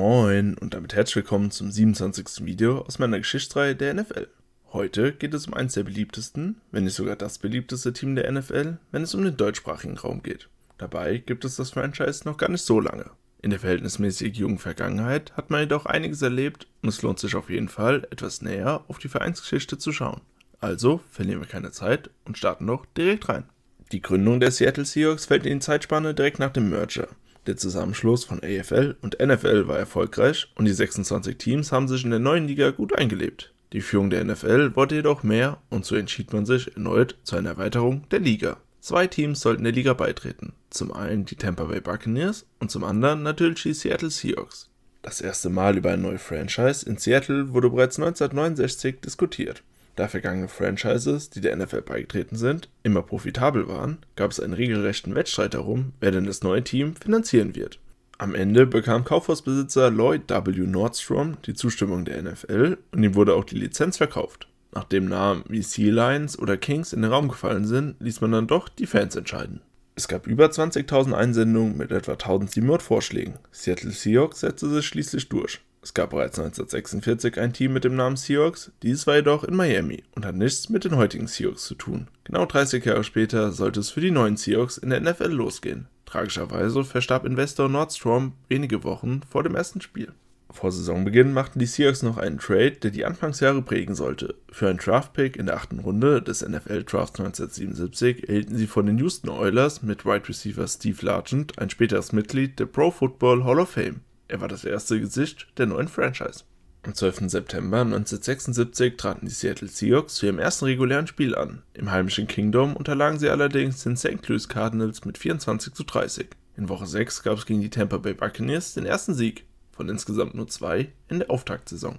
Moin und damit herzlich willkommen zum 27. Video aus meiner Geschichtsreihe der NFL. Heute geht es um eines der beliebtesten, wenn nicht sogar das beliebteste Team der NFL, wenn es um den deutschsprachigen Raum geht. Dabei gibt es das Franchise noch gar nicht so lange. In der verhältnismäßig jungen Vergangenheit hat man jedoch einiges erlebt und es lohnt sich auf jeden Fall, etwas näher auf die Vereinsgeschichte zu schauen. Also verlieren wir keine Zeit und starten doch direkt rein. Die Gründung der Seattle Seahawks fällt in die Zeitspanne direkt nach dem Merger. Der Zusammenschluss von AFL und NFL war erfolgreich und die 26 Teams haben sich in der neuen Liga gut eingelebt. Die Führung der NFL wollte jedoch mehr und so entschied man sich erneut zu einer Erweiterung der Liga. Zwei Teams sollten der Liga beitreten. Zum einen die Tampa Bay Buccaneers und zum anderen natürlich die Seattle Seahawks. Das erste Mal über ein neues Franchise in Seattle wurde bereits 1969 diskutiert. Da vergangene Franchises, die der NFL beigetreten sind, immer profitabel waren, gab es einen regelrechten Wettstreit darum, wer denn das neue Team finanzieren wird. Am Ende bekam Kaufhausbesitzer Lloyd W. Nordstrom die Zustimmung der NFL und ihm wurde auch die Lizenz verkauft. Nachdem Namen wie Sea Lions oder Kings in den Raum gefallen sind, ließ man dann doch die Fans entscheiden. Es gab über 20.000 Einsendungen mit etwa 1.700 Vorschlägen. Seattle Seahawks setzte sich schließlich durch. Es gab bereits 1946 ein Team mit dem Namen Seahawks, dieses war jedoch in Miami und hat nichts mit den heutigen Seahawks zu tun. Genau 30 Jahre später sollte es für die neuen Seahawks in der NFL losgehen. Tragischerweise verstarb Investor Nordstrom wenige Wochen vor dem ersten Spiel. Vor Saisonbeginn machten die Seahawks noch einen Trade, der die Anfangsjahre prägen sollte. Für einen Draftpick in der achten Runde des NFL Drafts 1977 erhielten sie von den Houston Oilers mit Wide right Receiver Steve Largent, ein späteres Mitglied der Pro Football Hall of Fame. Er war das erste Gesicht der neuen Franchise. Am 12. September 1976 traten die Seattle Seahawks zu ihrem ersten regulären Spiel an. Im heimischen Kingdom unterlagen sie allerdings den St. Louis Cardinals mit 24 zu 30. In Woche 6 gab es gegen die Tampa Bay Buccaneers den ersten Sieg von insgesamt nur zwei in der Auftaktsaison.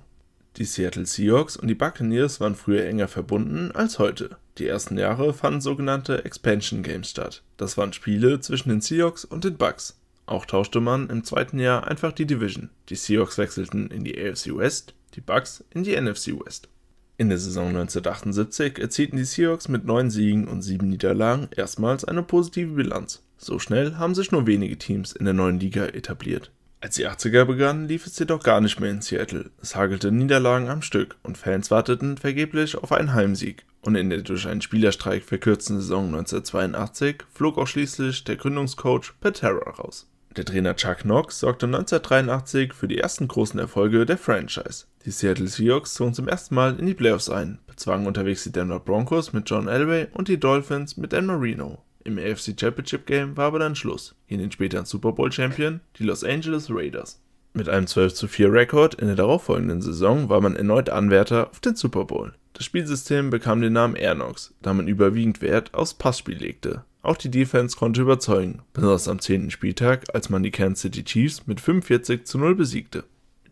Die Seattle Seahawks und die Buccaneers waren früher enger verbunden als heute. Die ersten Jahre fanden sogenannte Expansion Games statt. Das waren Spiele zwischen den Seahawks und den Bucks, auch tauschte man im zweiten Jahr einfach die Division. Die Seahawks wechselten in die AFC West, die Bucks in die NFC West. In der Saison 1978 erzielten die Seahawks mit neun Siegen und sieben Niederlagen erstmals eine positive Bilanz. So schnell haben sich nur wenige Teams in der neuen Liga etabliert. Als die 80er begannen, lief es jedoch gar nicht mehr in Seattle. Es hagelte Niederlagen am Stück und Fans warteten vergeblich auf einen Heimsieg und in der durch einen Spielerstreik verkürzten Saison 1982 flog auch schließlich der Gründungscoach Patera raus. Der Trainer Chuck Knox sorgte 1983 für die ersten großen Erfolge der Franchise. Die Seattle Seahawks zogen zum ersten Mal in die Playoffs ein, bezwangen unterwegs die Denver Broncos mit John Elway und die Dolphins mit Dan Marino. Im AFC Championship Game war aber dann Schluss, gegen den späteren Super Bowl Champion, die Los Angeles Raiders. Mit einem 12 4 Rekord in der darauffolgenden Saison war man erneut Anwärter auf den Super Bowl. Das Spielsystem bekam den Namen Airnox, da man überwiegend Wert aufs Passspiel legte. Auch die Defense konnte überzeugen, besonders am 10. Spieltag, als man die Kansas City Chiefs mit 45 zu 0 besiegte.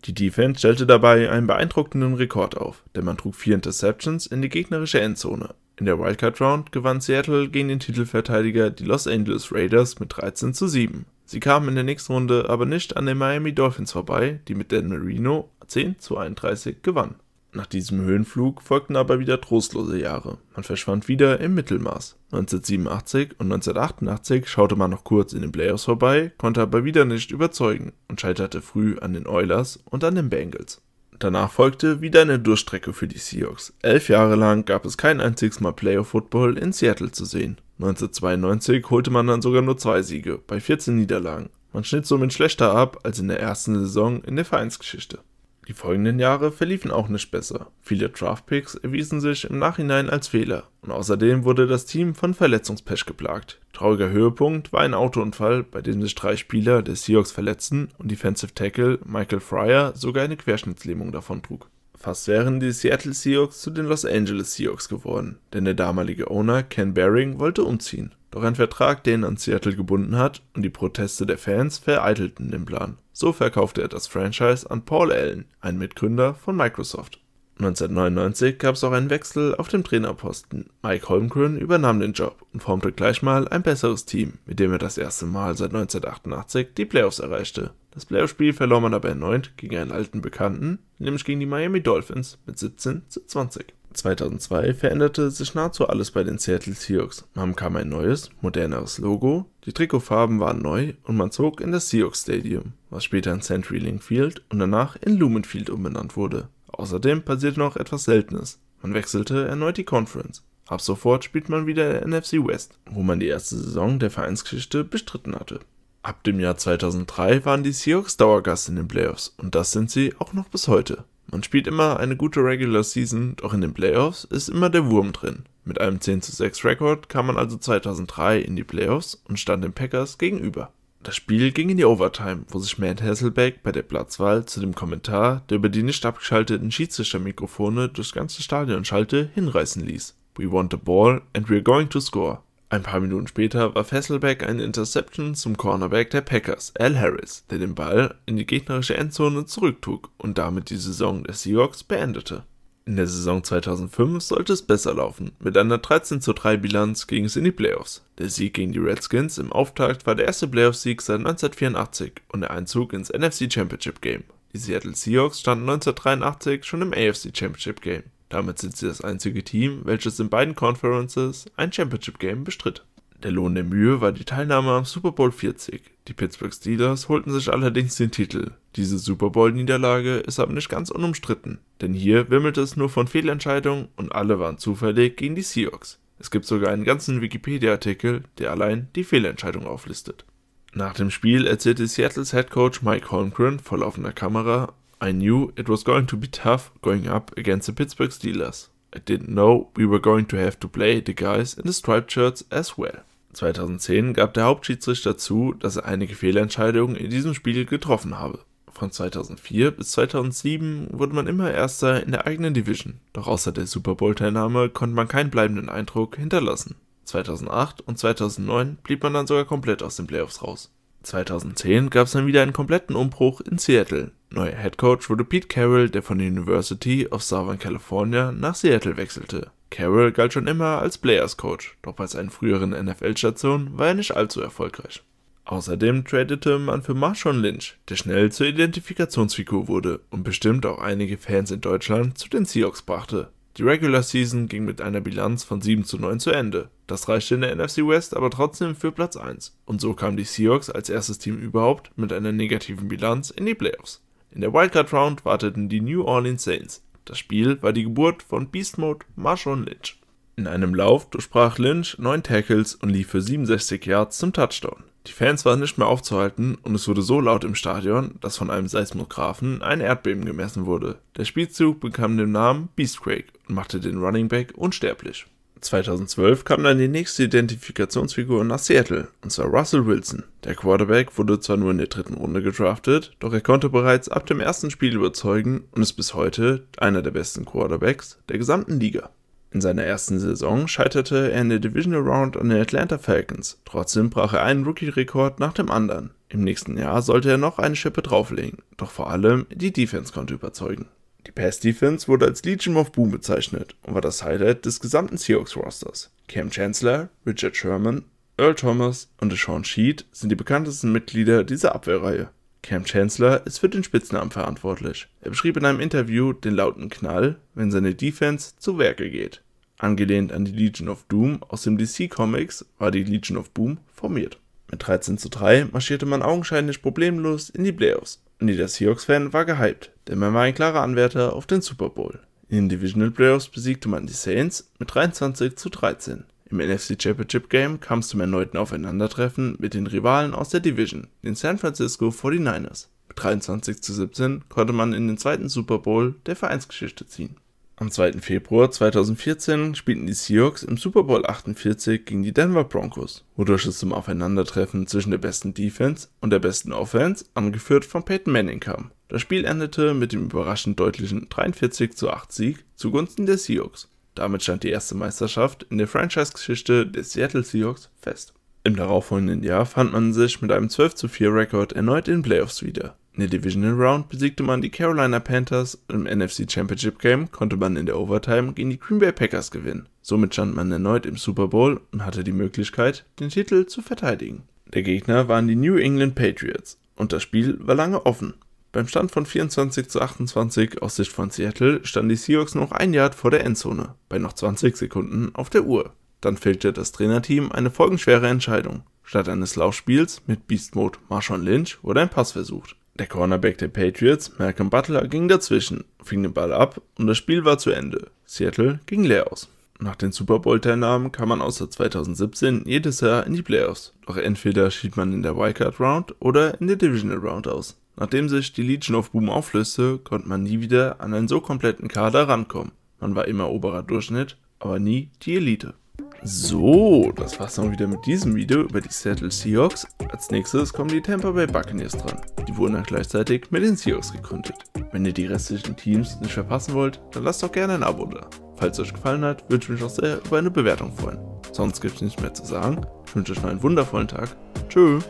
Die Defense stellte dabei einen beeindruckenden Rekord auf, denn man trug vier Interceptions in die gegnerische Endzone. In der Wildcard Round gewann Seattle gegen den Titelverteidiger die Los Angeles Raiders mit 13 zu 7. Sie kamen in der nächsten Runde aber nicht an den Miami Dolphins vorbei, die mit Dan Marino 10 zu 31 gewann. Nach diesem Höhenflug folgten aber wieder trostlose Jahre. Man verschwand wieder im Mittelmaß. 1987 und 1988 schaute man noch kurz in den Playoffs vorbei, konnte aber wieder nicht überzeugen und scheiterte früh an den Oilers und an den Bengals. Danach folgte wieder eine Durchstrecke für die Seahawks. Elf Jahre lang gab es kein einziges Mal Playoff-Football in Seattle zu sehen. 1992 holte man dann sogar nur zwei Siege bei 14 Niederlagen. Man schnitt somit schlechter ab als in der ersten Saison in der Vereinsgeschichte. Die folgenden Jahre verliefen auch nicht besser. Viele Draftpicks erwiesen sich im Nachhinein als Fehler und außerdem wurde das Team von Verletzungspech geplagt. Trauriger Höhepunkt war ein Autounfall, bei dem sich drei Spieler der Seahawks verletzten und Defensive Tackle Michael Fryer sogar eine Querschnittslähmung davontrug. Fast wären die Seattle Seahawks zu den Los Angeles Seahawks geworden, denn der damalige Owner Ken Baring wollte umziehen. Doch ein Vertrag, den ihn an Seattle gebunden hat, und die Proteste der Fans vereitelten den Plan. So verkaufte er das Franchise an Paul Allen, einen Mitgründer von Microsoft. 1999 gab es auch einen Wechsel auf dem Trainerposten. Mike Holmgren übernahm den Job und formte gleich mal ein besseres Team, mit dem er das erste Mal seit 1988 die Playoffs erreichte. Das Playoff-Spiel verlor man aber erneut gegen einen alten Bekannten, nämlich gegen die Miami Dolphins mit 17 zu 20. 2002 veränderte sich nahezu alles bei den Seattle Seahawks. Man kam ein neues, moderneres Logo, die Trikotfarben waren neu und man zog in das Seahawks Stadium, was später in Century Link Field und danach in Lumen Field umbenannt wurde. Außerdem passierte noch etwas Seltenes. Man wechselte erneut die Conference. Ab sofort spielt man wieder in der NFC West, wo man die erste Saison der Vereinsgeschichte bestritten hatte. Ab dem Jahr 2003 waren die Seahawks Dauergast in den Playoffs und das sind sie auch noch bis heute. Man spielt immer eine gute Regular Season, doch in den Playoffs ist immer der Wurm drin. Mit einem 10 zu 6 Rekord kam man also 2003 in die Playoffs und stand den Packers gegenüber. Das Spiel ging in die Overtime, wo sich Matt Hasselbeck bei der Platzwahl zu dem Kommentar, der über die nicht abgeschalteten Schiedsrichtermikrofone durchs ganze Stadion schalte, hinreißen ließ. We want the ball and we're going to score. Ein paar Minuten später war Fesselbeck eine Interception zum Cornerback der Packers, Al Harris, der den Ball in die gegnerische Endzone zurücktrug und damit die Saison der Seahawks beendete. In der Saison 2005 sollte es besser laufen. Mit einer 13 3 Bilanz ging es in die Playoffs. Der Sieg gegen die Redskins im Auftakt war der erste Playoff-Sieg seit 1984 und der Einzug ins NFC Championship Game. Die Seattle Seahawks standen 1983 schon im AFC Championship Game. Damit sind sie das einzige Team, welches in beiden Conferences ein Championship Game bestritt. Der Lohn der Mühe war die Teilnahme am Super Bowl 40. Die Pittsburgh Steelers holten sich allerdings den Titel. Diese Super Bowl-Niederlage ist aber nicht ganz unumstritten, denn hier wimmelte es nur von Fehlentscheidungen und alle waren zufällig gegen die Seahawks. Es gibt sogar einen ganzen Wikipedia-Artikel, der allein die Fehlentscheidung auflistet. Nach dem Spiel erzählte Seattles Head Coach Mike Holmgren vor laufender Kamera, I knew it was going to be tough going up against the Pittsburgh Steelers. I didn't know we were going to have to play the guys in the striped shirts as well. 2010 gab der Hauptschiedsrichter zu, dass er einige Fehlentscheidungen in diesem Spiel getroffen habe. Von 2004 bis 2007 wurde man immer Erster in der eigenen Division, doch außer der Super Bowl-Teilnahme konnte man keinen bleibenden Eindruck hinterlassen. 2008 und 2009 blieb man dann sogar komplett aus den Playoffs raus. 2010 gab es dann wieder einen kompletten Umbruch in Seattle, Neuer Headcoach wurde Pete Carroll, der von der University of Southern California nach Seattle wechselte. Carroll galt schon immer als Players Coach, doch bei seinen früheren NFL-Stationen war er nicht allzu erfolgreich. Außerdem tradete man für Marshawn Lynch, der schnell zur Identifikationsfigur wurde und bestimmt auch einige Fans in Deutschland zu den Seahawks brachte. Die Regular Season ging mit einer Bilanz von 7 zu 9 zu Ende. Das reichte in der NFC West aber trotzdem für Platz 1. Und so kamen die Seahawks als erstes Team überhaupt mit einer negativen Bilanz in die Playoffs. In der Wildcard Round warteten die New Orleans Saints. Das Spiel war die Geburt von Beast Mode Marshawn Lynch. In einem Lauf durchbrach Lynch 9 Tackles und lief für 67 Yards zum Touchdown. Die Fans waren nicht mehr aufzuhalten und es wurde so laut im Stadion, dass von einem Seismographen ein Erdbeben gemessen wurde. Der Spielzug bekam den Namen Beastquake und machte den Running Back unsterblich. 2012 kam dann die nächste Identifikationsfigur nach Seattle, und zwar Russell Wilson. Der Quarterback wurde zwar nur in der dritten Runde gedraftet, doch er konnte bereits ab dem ersten Spiel überzeugen und ist bis heute einer der besten Quarterbacks der gesamten Liga. In seiner ersten Saison scheiterte er in der Divisional Round an den Atlanta Falcons, trotzdem brach er einen Rookie-Rekord nach dem anderen. Im nächsten Jahr sollte er noch eine Schippe drauflegen, doch vor allem die Defense konnte überzeugen. Die Pass-Defense wurde als Legion of Boom bezeichnet und war das Highlight des gesamten Seahawks-Rosters. Cam Chancellor, Richard Sherman, Earl Thomas und Deshaun Sheet sind die bekanntesten Mitglieder dieser Abwehrreihe. Cam Chancellor ist für den Spitznamen verantwortlich. Er beschrieb in einem Interview den lauten Knall, wenn seine Defense zu Werke geht. Angelehnt an die Legion of Doom aus dem DC Comics war die Legion of Boom formiert. Mit 13 zu 3 marschierte man augenscheinlich problemlos in die Playoffs der Seahawks-Fan war gehypt, denn man war ein klarer Anwärter auf den Super Bowl. In den Divisional Playoffs besiegte man die Saints mit 23 zu 13. Im NFC Championship Game kam es zum erneuten Aufeinandertreffen mit den Rivalen aus der Division, den San Francisco 49ers. Mit 23 zu 17 konnte man in den zweiten Super Bowl der Vereinsgeschichte ziehen. Am 2. Februar 2014 spielten die Seahawks im Super Bowl 48 gegen die Denver Broncos, wodurch es zum Aufeinandertreffen zwischen der besten Defense und der besten Offense, angeführt von Peyton Manning, kam. Das Spiel endete mit dem überraschend deutlichen 43 zu 8 Sieg zugunsten der Seahawks. Damit stand die erste Meisterschaft in der Franchise-Geschichte der Seattle Seahawks fest. Im darauffolgenden Jahr fand man sich mit einem 12 zu 4 Rekord erneut in Playoffs wieder. In der Divisional Round besiegte man die Carolina Panthers, im NFC Championship Game konnte man in der Overtime gegen die Green Bay Packers gewinnen. Somit stand man erneut im Super Bowl und hatte die Möglichkeit, den Titel zu verteidigen. Der Gegner waren die New England Patriots und das Spiel war lange offen. Beim Stand von 24 zu 28 aus Sicht von Seattle standen die Seahawks noch ein Yard vor der Endzone, bei noch 20 Sekunden auf der Uhr. Dann fällte das Trainerteam eine folgenschwere Entscheidung. Statt eines Laufspiels mit Beast Mode Marshawn Lynch wurde ein Pass versucht. Der Cornerback der Patriots, Malcolm Butler, ging dazwischen, fing den Ball ab und das Spiel war zu Ende. Seattle ging leer aus. Nach den Super Bowl-Teilnahmen kam man außer 2017 jedes Jahr in die Playoffs. Doch entweder schied man in der Wildcard Round oder in der Divisional Round aus. Nachdem sich die Legion of Boom auflöste, konnte man nie wieder an einen so kompletten Kader rankommen. Man war immer oberer Durchschnitt, aber nie die Elite. So, das war's dann wieder mit diesem Video über die Seattle Seahawks. Als nächstes kommen die Tampa Bay Buccaneers dran. Die wurden dann gleichzeitig mit den Seahawks gegründet. Wenn ihr die restlichen Teams nicht verpassen wollt, dann lasst doch gerne ein Abo da. Falls es euch gefallen hat, würde ich mich auch sehr über eine Bewertung freuen. Sonst gibt's nichts mehr zu sagen. Ich wünsche euch noch einen wundervollen Tag. Tschüss.